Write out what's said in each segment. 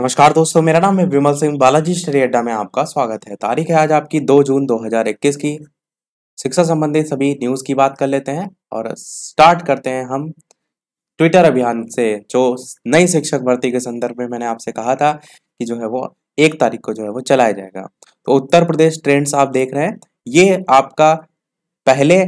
नमस्कार दोस्तों मेरा नाम है विमल सिंह बालाजी स्टडी अड्डा में आपका स्वागत है तारीख है आज आपकी 2 जून 2021 की शिक्षा संबंधित सभी न्यूज़ की बात कर लेते हैं और स्टार्ट करते हैं हम ट्विटर अभियान से जो नई शिक्षक भर्ती के संदर्भ में मैंने आपसे कहा था कि जो है वो एक तारीख को जो है वो चलाया जाएगा तो उत्तर प्रदेश ट्रेंड्स आप देख रहे हैं ये आपका पहले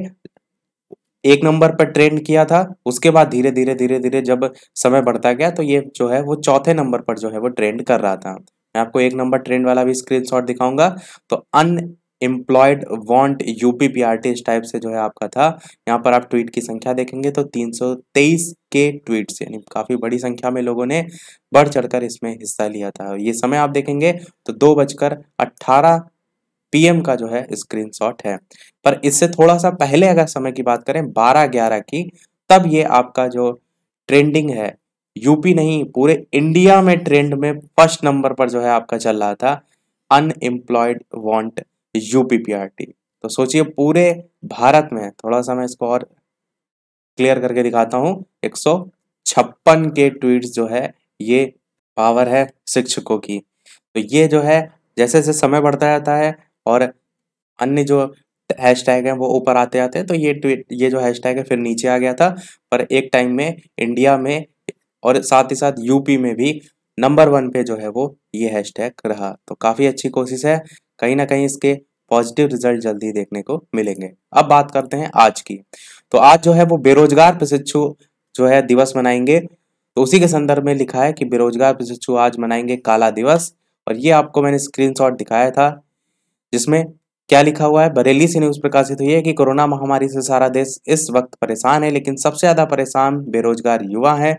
एक नंबर पर ट्रेंड किया था उसके बाद धीरे धीरे धीरे धीरे जब समय बढ़ता गया तो ये जो है वो चौथे नंबर पर जो है वो ट्रेंड कर रहा था मैं आपको एक नंबर ट्रेंड वाला भी स्क्रीनशॉट दिखाऊंगा तो unemployed want U P P R T type से जो है आपका था यहाँ पर आप ट्वीट की संख्या देखेंगे तो 323 के ट्वीट्स यानी काफ़ी बड़ी संख्या में लोगों ने बढ़ चढ़कर इसमें हिस्सा लिया था ये समय आप देखेंगे तो दो बजकर अट्ठारह पीएम का जो है स्क्रीनशॉट है पर इससे थोड़ा सा पहले अगर समय की बात करें बारह ग्यारह की तब ये आपका जो ट्रेंडिंग है यूपी नहीं पूरे इंडिया में ट्रेंड में फर्स्ट नंबर पर जो है आपका चल रहा था अनएम्प्लॉयड वांट यूपी तो सोचिए पूरे भारत में थोड़ा सा मैं इसको और क्लियर करके दिखाता हूँ एक के ट्वीट्स जो है ये पावर है शिक्षकों की तो ये जो है जैसे जैसे समय बढ़ता जाता है और अन्य जो टैग है वो ऊपर आते आते हैं तो ये ट्वीट ये जो हैश टैग है फिर नीचे आ गया था पर एक टाइम में इंडिया में और साथ ही साथ यूपी में भी नंबर वन पे जो है वो ये हैश टैग रहा तो काफ़ी अच्छी कोशिश है कहीं ना कहीं इसके पॉजिटिव रिजल्ट जल्दी देखने को मिलेंगे अब बात करते हैं आज की तो आज जो है वो बेरोजगार प्रशिक्षु जो है दिवस मनाएंगे तो उसी के संदर्भ में लिखा है कि बेरोजगार प्रशिक्षु आज मनाएंगे काला दिवस और ये आपको मैंने स्क्रीनशॉट दिखाया था जिसमें क्या लिखा हुआ है बरेली से न्यूज प्रकाशित हुई है कि कोरोना महामारी से सारा देश इस वक्त परेशान है लेकिन सबसे ज्यादा परेशान बेरोजगार युवा है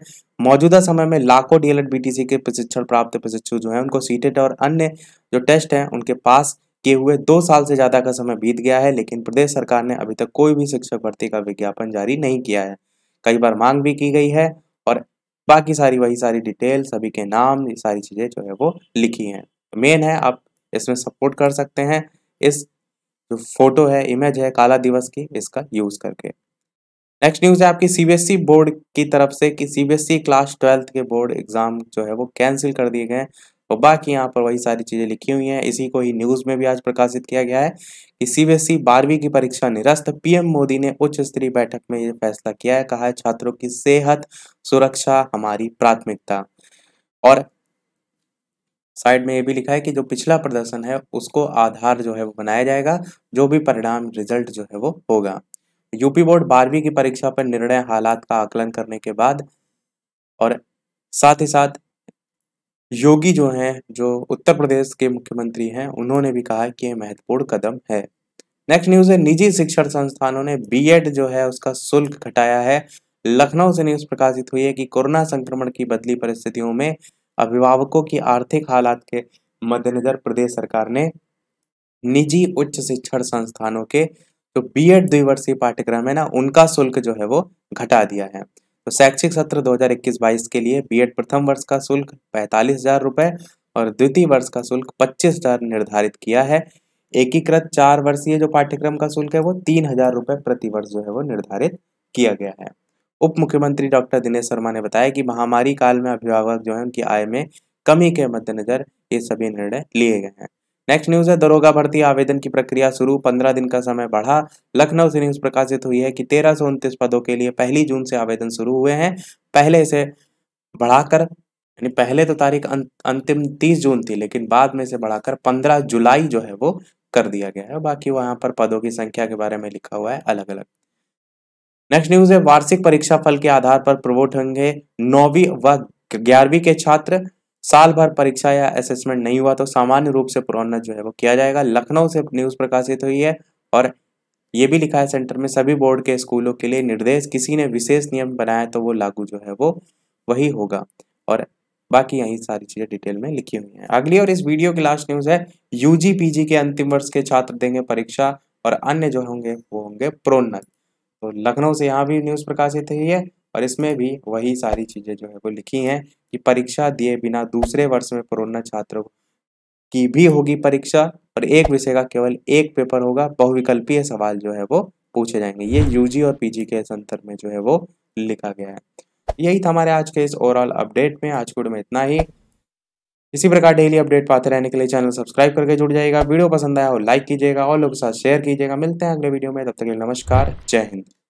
मौजूदा समय में लाखों डीएलएड बीटीसी के प्रशिक्षण प्राप्त प्रशिक्षु जो है उनको सीटेट और अन्य जो टेस्ट हैं उनके पास किए हुए दो साल से ज्यादा का समय बीत गया है लेकिन प्रदेश सरकार ने अभी तक कोई भी शिक्षक भर्ती का विज्ञापन जारी नहीं किया है कई बार मांग भी की गई है और बाकी सारी वही सारी डिटेल सभी के नाम ये सारी चीजें जो है वो लिखी है मेन है आप इसमें सपोर्ट कर सकते हैं इस जो फोटो है इमेज है काला दिवस की इसका यूज करके नेक्स्ट न्यूज है आपकी सीबीएसई बोर्ड e की तरफ से कि सीबीएसई क्लास ट्वेल्थ के बोर्ड एग्जाम जो है वो कैंसिल कर दिए गए हैं और बाकी यहाँ पर वही सारी चीज़ें लिखी हुई हैं इसी को ही न्यूज़ में भी आज प्रकाशित किया गया है कि सीबीएसई e बारहवीं की परीक्षा निरस्त पीएम मोदी ने उच्च स्तरीय बैठक में ये फैसला किया है कहा है छात्रों की सेहत सुरक्षा हमारी प्राथमिकता और साइड में ये भी लिखा है कि जो पिछला प्रदर्शन है उसको आधार जो है वो बनाया जाएगा जो भी परिणाम रिजल्ट जो है वो होगा यूपी बोर्ड बारहवीं की परीक्षा पर निर्णय हालात का आकलन करने के बाद और साथ ही साथ योगी जो हैं जो उत्तर प्रदेश के मुख्यमंत्री हैं उन्होंने भी कहा कि ये महत्वपूर्ण कदम है नेक्स्ट न्यूज़ है निजी शिक्षण संस्थानों ने बीएड जो है उसका शुल्क घटाया है लखनऊ से न्यूज़ प्रकाशित हुई है कि कोरोना संक्रमण की बदली परिस्थितियों में अभिभावकों की आर्थिक हालात के मद्देनजर प्रदेश सरकार ने निजी उच्च शिक्षण संस्थानों के जो बी एड द्विवर्षीय पाठ्यक्रम है ना उनका शुल्क जो है वो घटा दिया है तो शैक्षिक सत्र 2021-22 के लिए बी एड प्रथम वर्ष का शुल्क पैंतालीस हजार रुपए और द्वितीय वर्ष का शुल्क पच्चीस हजार निर्धारित किया है एकीकृत चार वर्षीय जो पाठ्यक्रम का शुल्क है वो तीन हजार रुपए प्रति वर्ष जो है वो निर्धारित किया गया है उप मुख्यमंत्री डॉक्टर दिनेश शर्मा ने बताया कि महामारी काल में अभिभावक जो है उनकी आय में कमी के मद्देनजर ये सभी निर्णय लिए गए हैं नेक्स्ट न्यूज है दरोगा भर्ती आवेदन की प्रक्रिया शुरू पंद्रह दिन का समय बढ़ा लखनऊ से न्यूज प्रकाशित हुई है कि तेरह सौ उनतीस पदों के लिए पहली जून से आवेदन शुरू हुए हैं पहले से बढ़ाकर यानी पहले तो तारीख अं-, अंतिम तीस जून थी लेकिन बाद में से बढ़ाकर पंद्रह जुलाई जो है वो कर दिया गया है बाकी वहां पर पदों की संख्या के बारे में लिखा हुआ है अलग अलग नेक्स्ट न्यूज है वार्षिक परीक्षा फल के आधार पर प्रवोट होंगे नौवीं व ग्यारहवीं के छात्र साल भर परीक्षा या असेसमेंट नहीं हुआ तो सामान्य रूप से प्रोन्नत जो है वो किया जाएगा लखनऊ से न्यूज प्रकाशित हुई है और ये भी लिखा है सेंटर में सभी बोर्ड के स्कूलों के लिए निर्देश किसी ने विशेष नियम बनाया तो वो लागू जो है वो वही होगा और बाकी यही सारी चीज़ें डिटेल में लिखी हुई हैं अगली और इस वीडियो की लास्ट न्यूज़ है यूजी पीजी के अंतिम वर्ष के छात्र देंगे परीक्षा और अन्य जो होंगे वो होंगे प्रोन्नत तो लखनऊ से यहाँ भी न्यूज़ प्रकाशित हुई है और इसमें भी वही सारी चीज़ें जो है वो लिखी हैं कि परीक्षा दिए बिना दूसरे वर्ष में प्रोन्नत छात्रों की भी होगी परीक्षा और एक विषय का केवल एक पेपर होगा बहुविकल्पीय सवाल जो है वो पूछे जाएंगे ये यूजी और पीजी के संदर्भ में जो है वो लिखा गया है यही था हमारे आज के इस ओवरऑल अपडेट में आज के में इतना ही इसी प्रकार डेली अपडेट पाते रहने के लिए चैनल सब्सक्राइब करके जुड़ जाएगा वीडियो पसंद आया हो लाइक कीजिएगा और लोगों के साथ शेयर कीजिएगा मिलते हैं अगले वीडियो में तब तक के लिए नमस्कार जय हिंद